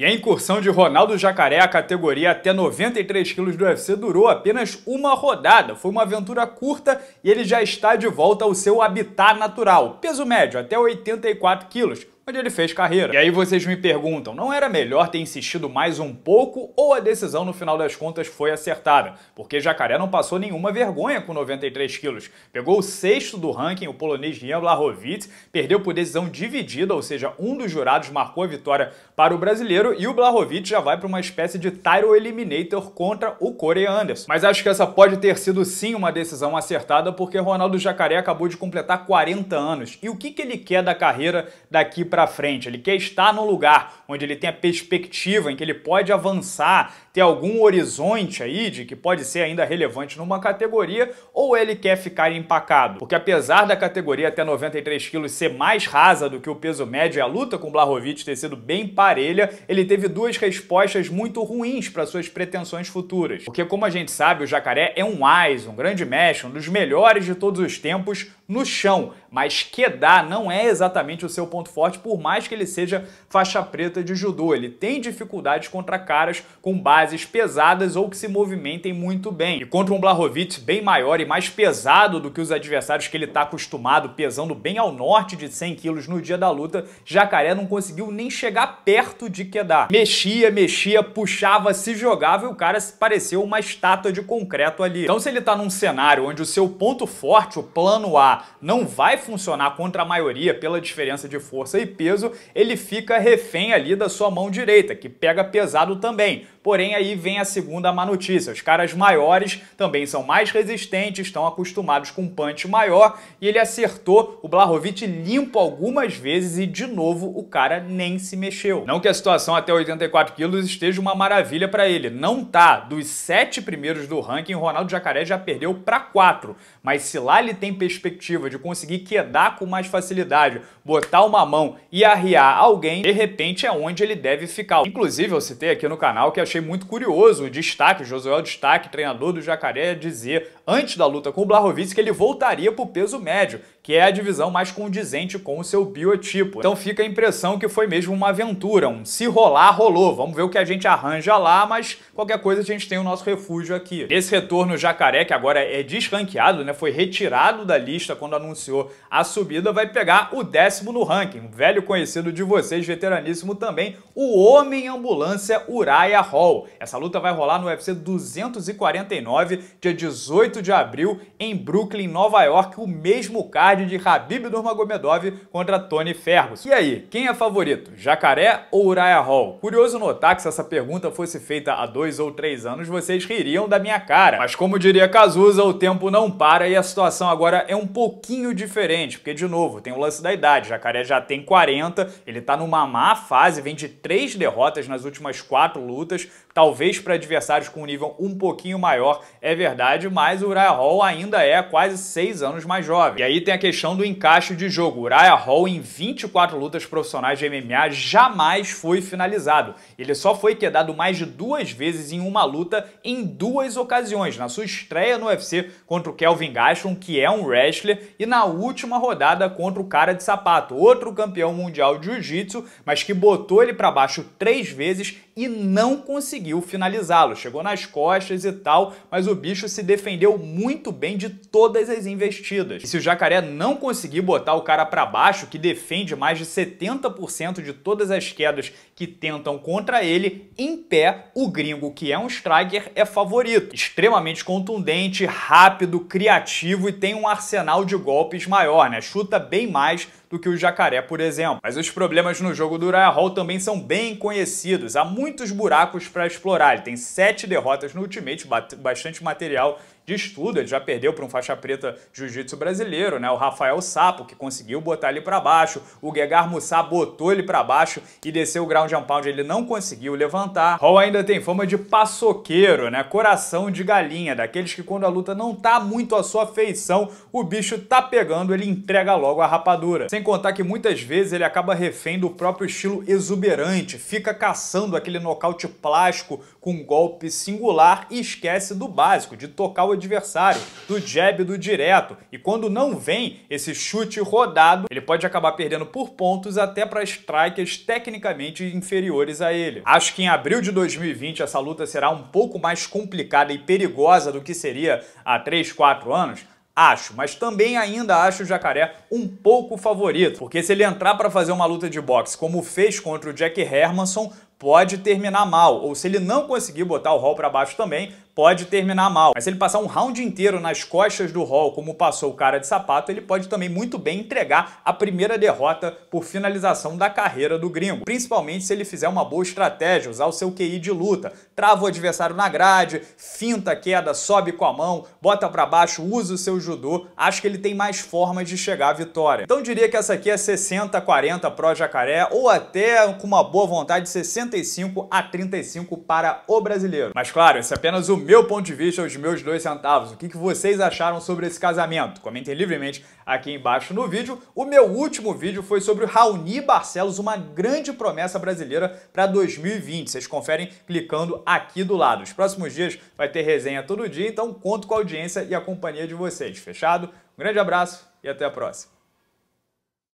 E a incursão de Ronaldo Jacaré à categoria até 93 quilos do UFC durou apenas uma rodada. Foi uma aventura curta e ele já está de volta ao seu habitat natural, peso médio até 84 quilos, onde ele fez carreira. E aí vocês me perguntam, não era melhor ter insistido mais um pouco ou a decisão no final das contas foi acertada? Porque Jacaré não passou nenhuma vergonha com 93 quilos. Pegou o sexto do ranking, o polonês Jan Blachowicz, perdeu por decisão dividida, ou seja, um dos jurados marcou a vitória para o brasileiro e o Blachowicz já vai para uma espécie de title Eliminator contra o Corey Anderson. Mas acho que essa pode ter sido sim uma decisão acertada porque Ronaldo Jacaré acabou de completar 40 anos. E o que, que ele quer da carreira daqui para para frente, ele quer estar no lugar onde ele tem a perspectiva em que ele pode avançar, ter algum horizonte aí de que pode ser ainda relevante numa categoria ou ele quer ficar empacado? Porque apesar da categoria até 93 quilos ser mais rasa do que o peso médio e a luta com Blahovic ter sido bem parelha, ele teve duas respostas muito ruins para suas pretensões futuras. Porque como a gente sabe, o Jacaré é um mais, um grande mestre, um dos melhores de todos os tempos no chão, mas quedar não é exatamente o seu ponto forte, por mais que ele seja faixa preta de judô. Ele tem dificuldades contra caras com base bases pesadas ou que se movimentem muito bem. E contra um Blahovic bem maior e mais pesado do que os adversários que ele está acostumado, pesando bem ao norte de 100 quilos no dia da luta, Jacaré não conseguiu nem chegar perto de quedar. Mexia, mexia, puxava, se jogava e o cara pareceu uma estátua de concreto ali. Então se ele está num cenário onde o seu ponto forte, o plano A, não vai funcionar contra a maioria pela diferença de força e peso, ele fica refém ali da sua mão direita, que pega pesado também. Porém, aí vem a segunda má notícia. Os caras maiores também são mais resistentes, estão acostumados com um punch maior e ele acertou o Blahovic limpo algumas vezes e de novo o cara nem se mexeu. Não que a situação até 84 quilos esteja uma maravilha para ele, não tá. Dos sete primeiros do ranking, o Ronaldo Jacaré já perdeu para quatro, mas se lá ele tem perspectiva de conseguir quedar com mais facilidade, botar uma mão e arriar alguém, de repente é onde ele deve ficar. Inclusive eu citei aqui no canal que achei muito muito curioso o destaque, o Josué Destaque, treinador do Jacaré, é dizer antes da luta com o Blahovic que ele voltaria para o peso médio, que é a divisão mais condizente com o seu biotipo. Então fica a impressão que foi mesmo uma aventura, um se rolar, rolou. Vamos ver o que a gente arranja lá, mas qualquer coisa a gente tem o nosso refúgio aqui. Esse retorno jacaré, que agora é desranqueado, né, foi retirado da lista quando anunciou a subida, vai pegar o décimo no ranking. Um velho conhecido de vocês, veteraníssimo também, o Homem Ambulância Uraya Hall. Essa luta vai rolar no UFC 249, dia 18 de abril, em Brooklyn, Nova York, o mesmo cara card de Khabib Nurmagomedov contra Tony Ferguson. E aí, quem é favorito, Jacaré ou Uriah Hall? Curioso notar que se essa pergunta fosse feita há dois ou três anos, vocês ririam da minha cara. Mas como diria Cazuza, o tempo não para e a situação agora é um pouquinho diferente, porque de novo, tem o lance da idade, Jacaré já tem 40, ele tá numa má fase, vem de três derrotas nas últimas quatro lutas, talvez para adversários com um nível um pouquinho maior, é verdade, mas o Uriah Hall ainda é quase seis anos mais jovem. E aí tem a questão do encaixe de jogo. Uriah Hall, em 24 lutas profissionais de MMA, jamais foi finalizado. Ele só foi quedado mais de duas vezes em uma luta em duas ocasiões, na sua estreia no UFC contra o Kelvin Gaston, que é um wrestler, e na última rodada contra o Cara de Sapato, outro campeão mundial de jiu-jitsu, mas que botou ele para baixo três vezes e não conseguiu finalizá-lo. Chegou nas costas e tal, mas o bicho se defendeu muito bem de todas as investidas. E se o jacaré não conseguir botar o cara para baixo, que defende mais de 70% de todas as quedas que tentam contra ele, em pé, o gringo, que é um striker, é favorito. Extremamente contundente, rápido, criativo e tem um arsenal de golpes maior, né? Chuta bem mais do que o jacaré, por exemplo. Mas os problemas no jogo do Uriah Hall também são bem conhecidos. Há muitos buracos para explorar. Ele tem sete derrotas no Ultimate, bastante material de estudo. Ele já perdeu para um faixa preta jiu-jitsu brasileiro, né? O Rafael Sapo, que conseguiu botar ele para baixo. O Gegar Mussá botou ele para baixo e desceu o ground and pound. Ele não conseguiu levantar. Hall ainda tem fama de paçoqueiro, né? Coração de galinha, daqueles que quando a luta não tá muito à sua feição, o bicho tá pegando, ele entrega logo a rapadura. Sem contar que muitas vezes ele acaba refém do próprio estilo exuberante, fica caçando aquele nocaute plástico com um golpe singular e esquece do básico, de tocar o o adversário, do jab do direto. E quando não vem esse chute rodado, ele pode acabar perdendo por pontos até para strikers tecnicamente inferiores a ele. Acho que em abril de 2020 essa luta será um pouco mais complicada e perigosa do que seria há 3, 4 anos, Acho, mas também ainda acho o Jacaré um pouco favorito, porque se ele entrar para fazer uma luta de boxe como fez contra o Jack Hermanson, pode terminar mal, ou se ele não conseguir botar o Hall para baixo também, pode terminar mal. Mas se ele passar um round inteiro nas costas do Hall, como passou o cara de sapato, ele pode também muito bem entregar a primeira derrota por finalização da carreira do gringo. Principalmente se ele fizer uma boa estratégia, usar o seu QI de luta. Trava o adversário na grade, finta a queda, sobe com a mão, bota para baixo, usa o seu judô. Acho que ele tem mais formas de chegar à vitória. Então diria que essa aqui é 60-40 pro Jacaré, ou até com uma boa vontade 65 a 35 para o brasileiro. Mas claro, esse é apenas o meu ponto de vista, os meus dois centavos. O que, vocês acharam sobre esse casamento? Comentem livremente aqui embaixo no vídeo. O meu último vídeo foi sobre o Raoni Barcelos, uma grande promessa brasileira para 2020. Vocês conferem clicando aqui do lado. Os próximos dias vai ter resenha todo dia, então conto com a audiência e a companhia de vocês. Fechado? Um grande abraço e até a próxima.